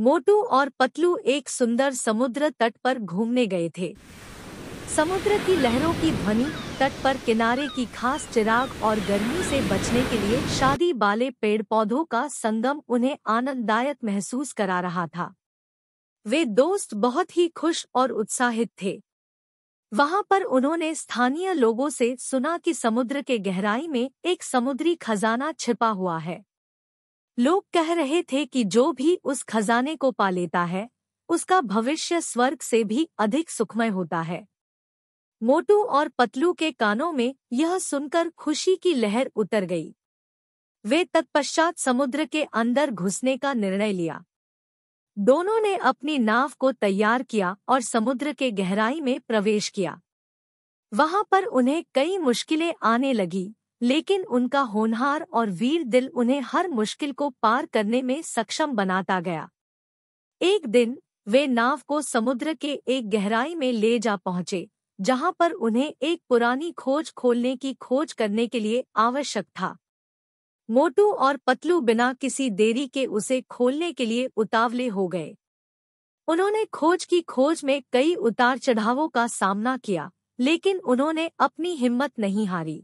मोटू और पतलू एक सुंदर समुद्र तट पर घूमने गए थे समुद्र की लहरों की ध्वनि तट पर किनारे की खास चिराग और गर्मी से बचने के लिए शादी वाले पेड़ पौधों का संगम उन्हें आनंददायक महसूस करा रहा था वे दोस्त बहुत ही खुश और उत्साहित थे वहां पर उन्होंने स्थानीय लोगों से सुना कि समुद्र के गहराई में एक समुद्री खजाना छिपा हुआ है लोग कह रहे थे कि जो भी उस खजाने को पा लेता है उसका भविष्य स्वर्ग से भी अधिक सुखमय होता है मोटू और पतलू के कानों में यह सुनकर खुशी की लहर उतर गई वे तत्पश्चात समुद्र के अंदर घुसने का निर्णय लिया दोनों ने अपनी नाव को तैयार किया और समुद्र के गहराई में प्रवेश किया वहां पर उन्हें कई मुश्किलें आने लगीं लेकिन उनका होनहार और वीर दिल उन्हें हर मुश्किल को पार करने में सक्षम बनाता गया एक दिन वे नाव को समुद्र के एक गहराई में ले जा पहुंचे जहां पर उन्हें एक पुरानी खोज खोलने की खोज करने के लिए आवश्यक था मोटू और पतलू बिना किसी देरी के उसे खोलने के लिए उतावले हो गए उन्होंने खोज की खोज में कई उतार चढ़ावों का सामना किया लेकिन उन्होंने अपनी हिम्मत नहीं हारी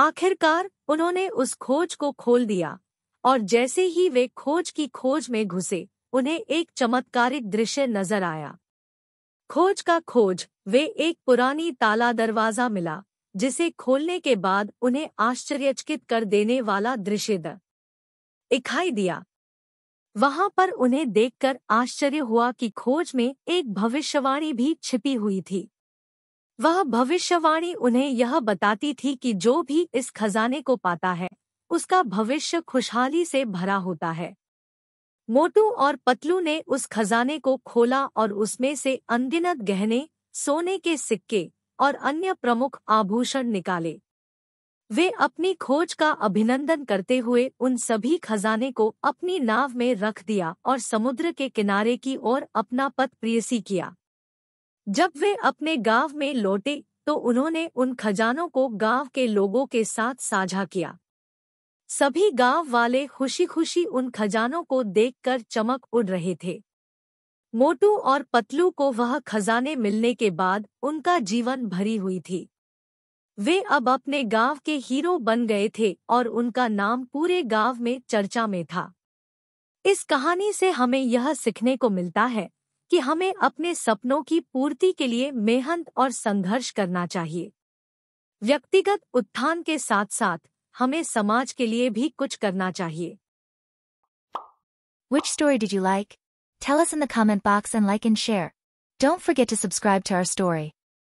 आखिरकार उन्होंने उस खोज को खोल दिया और जैसे ही वे खोज की खोज में घुसे उन्हें एक चमत्कारिक दृश्य नजर आया खोज का खोज वे एक पुरानी ताला दरवाजा मिला जिसे खोलने के बाद उन्हें आश्चर्यचकित कर देने वाला दृश्य दिखाई दिया वहां पर उन्हें देखकर आश्चर्य हुआ कि खोज में एक भविष्यवाणी भी छिपी हुई थी वह भविष्यवाणी उन्हें यह बताती थी कि जो भी इस खजाने को पाता है उसका भविष्य खुशहाली से भरा होता है मोटू और पतलू ने उस खजाने को खोला और उसमें से अनगिनत गहने सोने के सिक्के और अन्य प्रमुख आभूषण निकाले वे अपनी खोज का अभिनंदन करते हुए उन सभी खजाने को अपनी नाव में रख दिया और समुद्र के किनारे की ओर अपना पथ प्रियसी किया जब वे अपने गांव में लौटे तो उन्होंने उन खजानों को गांव के लोगों के साथ साझा किया सभी गांव वाले खुशी खुशी उन खजानों को देखकर चमक उड़ रहे थे मोटू और पतलू को वह खजाने मिलने के बाद उनका जीवन भरी हुई थी वे अब अपने गांव के हीरो बन गए थे और उनका नाम पूरे गांव में चर्चा में था इस कहानी से हमें यह सीखने को मिलता है कि हमें अपने सपनों की पूर्ति के लिए मेहनत और संघर्ष करना चाहिए व्यक्तिगत उत्थान के साथ साथ हमें समाज के लिए भी कुछ करना चाहिए which story did you like tell in the comment park and like and share don't forget to subscribe to our story